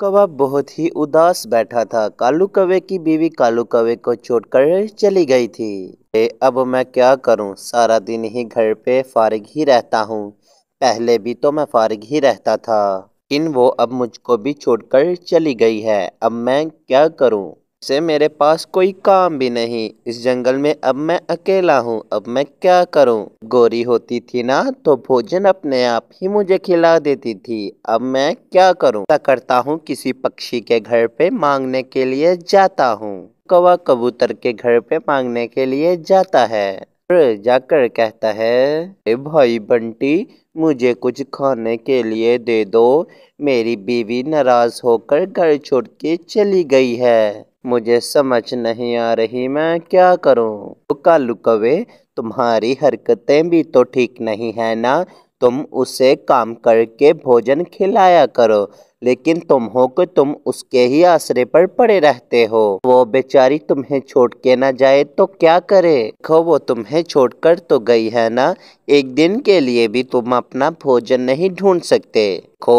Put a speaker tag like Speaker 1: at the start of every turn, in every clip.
Speaker 1: कौवा बहुत ही उदास बैठा था कालू कौवे की बीवी कालू कौवे को चोट कर चली गई थी ए, अब मैं क्या करूं सारा दिन ही घर पे फारिग ही रहता हूं पहले भी तो मैं फारिग ही रहता था लेकिन वो अब मुझको भी छोड़कर चली गई है अब मैं क्या करूं से मेरे पास कोई काम भी नहीं इस जंगल में अब मैं अकेला हूँ अब मैं क्या करूँ गोरी होती थी ना तो भोजन अपने आप ही मुझे खिला देती थी अब मैं क्या करूँ क्या करता हूँ किसी पक्षी के घर पे मांगने के लिए जाता हूँ कवा कबूतर के घर पे मांगने के लिए जाता है जाकर कहता है ए भाई बंटी मुझे कुछ खाने के लिए दे दो मेरी बीवी नाराज होकर घर छोड़ के चली गई है मुझे समझ नहीं आ रही मैं क्या करूं? तो कालू कवे तुम्हारी हरकतें भी तो ठीक नहीं है ना तुम उसे काम करके भोजन खिलाया करो लेकिन तुम हो कि तुम उसके ही आसरे पर पड़े रहते हो वो बेचारी तुम्हें छोड़ के ना जाए तो क्या करे खो वो तुम्हें छोड़कर तो गई है ना एक दिन के लिए भी तुम अपना भोजन नहीं ढूंढ सकते खो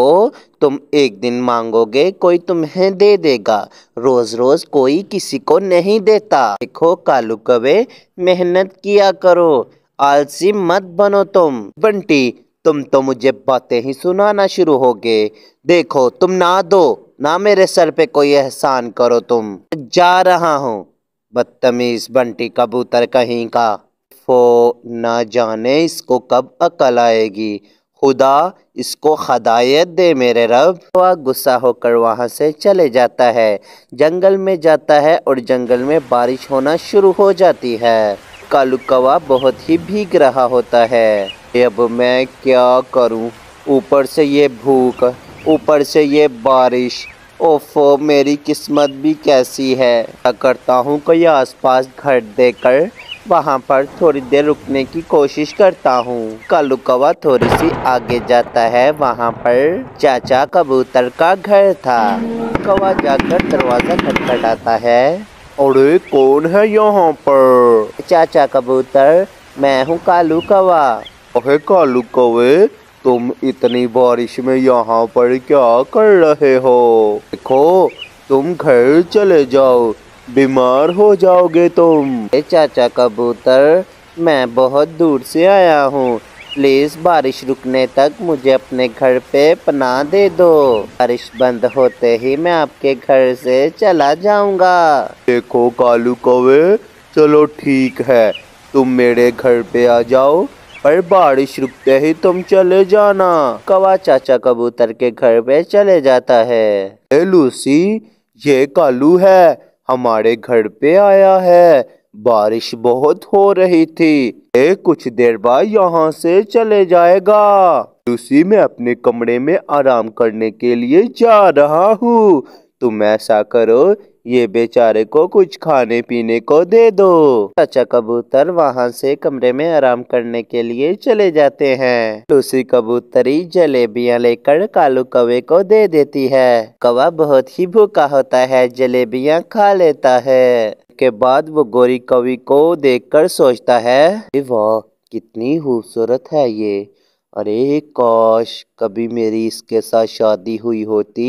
Speaker 1: तुम एक दिन मांगोगे कोई तुम्हें दे देगा रोज रोज कोई किसी को नहीं देता देखो कालू कबे मेहनत किया करो आलसी मत बनो तुम बंटी तुम तो मुझे बातें ही सुनाना शुरू हो गए देखो तुम ना दो ना मेरे सर पे कोई एहसान करो तुम जा रहा हूँ बदतमीज बंटी कबूतर कहीं का फो ना जाने इसको कब अकल आएगी खुदा इसको हदायत दे मेरे रब वह गुस्सा होकर वहाँ से चले जाता है जंगल में जाता है और जंगल में बारिश होना शुरू हो जाती है कालू कवा बहुत ही भीग रहा होता है अब मैं क्या करूं? ऊपर से ये भूख ऊपर से ये बारिश ओफ मेरी किस्मत भी कैसी है करता हूँ कोई आसपास घर देकर वहाँ पर थोड़ी देर रुकने की कोशिश करता हूँ कवा थोड़ी सी आगे जाता है वहाँ पर चाचा कबूतर का घर था कवा जाकर दरवाज़ा खटखटाता है अरे कौन है यहाँ पर चाचा कबूतर मैं हूँ कालू कवा अरे कालू कवे तुम इतनी बारिश में यहाँ पर क्या कर रहे हो देखो तुम घर चले जाओ बीमार हो जाओगे तुम अरे चाचा कबूतर मैं बहुत दूर से आया हूँ प्लीज़ बारिश रुकने तक मुझे अपने घर पे पना दे दो बारिश बंद होते ही मैं आपके घर से चला जाऊंगा देखो कालू कवे चलो ठीक है तुम मेरे घर पे आ जाओ पर बारिश रुकते ही तुम चले जाना कवा चाचा कबूतर के घर पे चले जाता है ए लूसी ये कालू है हमारे घर पे आया है बारिश बहुत हो रही थी ए कुछ देर बाद यहाँ से चले जाएगा लूसी मैं अपने कमरे में आराम करने के लिए जा रहा हूँ तुम ऐसा करो ये बेचारे को कुछ खाने पीने को दे दो चाचा कबूतर वहाँ से कमरे में आराम करने के लिए चले जाते हैं लूसी कबूतरी जलेबियाँ लेकर कालू कवे को दे देती है कवा बहुत ही भूखा होता है जलेबियाँ खा लेता है के बाद वो गोरी कवि को देखकर सोचता है वाह कितनी खूबसूरत है ये अरे काश कभी मेरी इसके साथ शादी हुई होती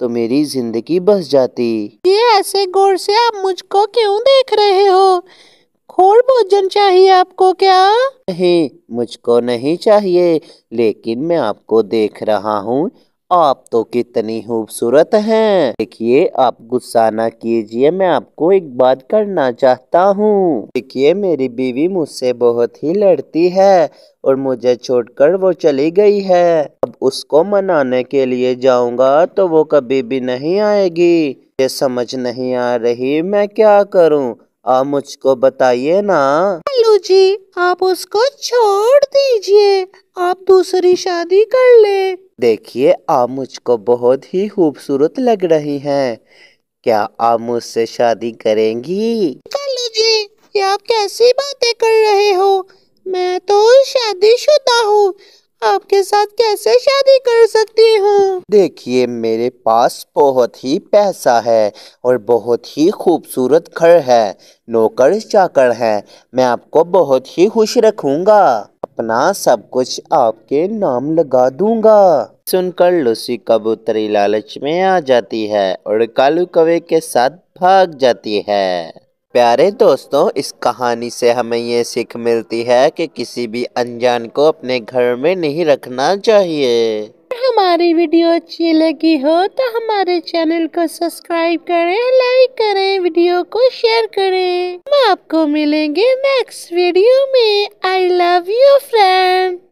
Speaker 1: तो मेरी जिंदगी बस जाती
Speaker 2: ये ऐसे गौर से आप मुझको क्यों देख रहे हो खोर भोजन चाहिए आपको क्या
Speaker 1: नहीं मुझको नहीं चाहिए लेकिन मैं आपको देख रहा हूँ आप तो कितनी खूबसूरत हैं देखिए आप गुस्सा ना कीजिए मैं आपको एक बात करना चाहता हूँ देखिए मेरी बीवी मुझसे बहुत ही लड़ती है और मुझे छोड़कर वो चली गई है अब उसको मनाने के लिए जाऊंगा तो वो कभी भी नहीं आएगी ये समझ नहीं आ रही मैं क्या करूँ आप मुझको बताइए ना
Speaker 2: लालू जी आप उसको छोड़ दीजिए आप दूसरी शादी कर ले
Speaker 1: देखिए आप मुझको बहुत ही खूबसूरत लग रही हैं क्या आप मुझसे शादी करेंगी
Speaker 2: कालू जी ये आप कैसी बातें कर रहे हो मैं तो शादीशुदा हूँ आपके साथ कैसे शादी कर सकती हूँ
Speaker 1: देखिए मेरे पास बहुत ही पैसा है और बहुत ही खूबसूरत घर है नौकर चाकर है मैं आपको बहुत ही खुश रखूँगा अपना सब कुछ आपके नाम लगा दूंगा सुनकर लूसी कबूतरी लालच में आ जाती है और कालू कवे के साथ भाग जाती है प्यारे दोस्तों इस कहानी से हमें ये सीख मिलती है कि किसी भी अनजान को अपने घर में नहीं रखना चाहिए
Speaker 2: हमारी वीडियो अच्छी लगी हो तो हमारे चैनल को सब्सक्राइब करें लाइक करें वीडियो को शेयर करें हम आपको मिलेंगे नेक्स्ट वीडियो में आई लव यू फ्रेंड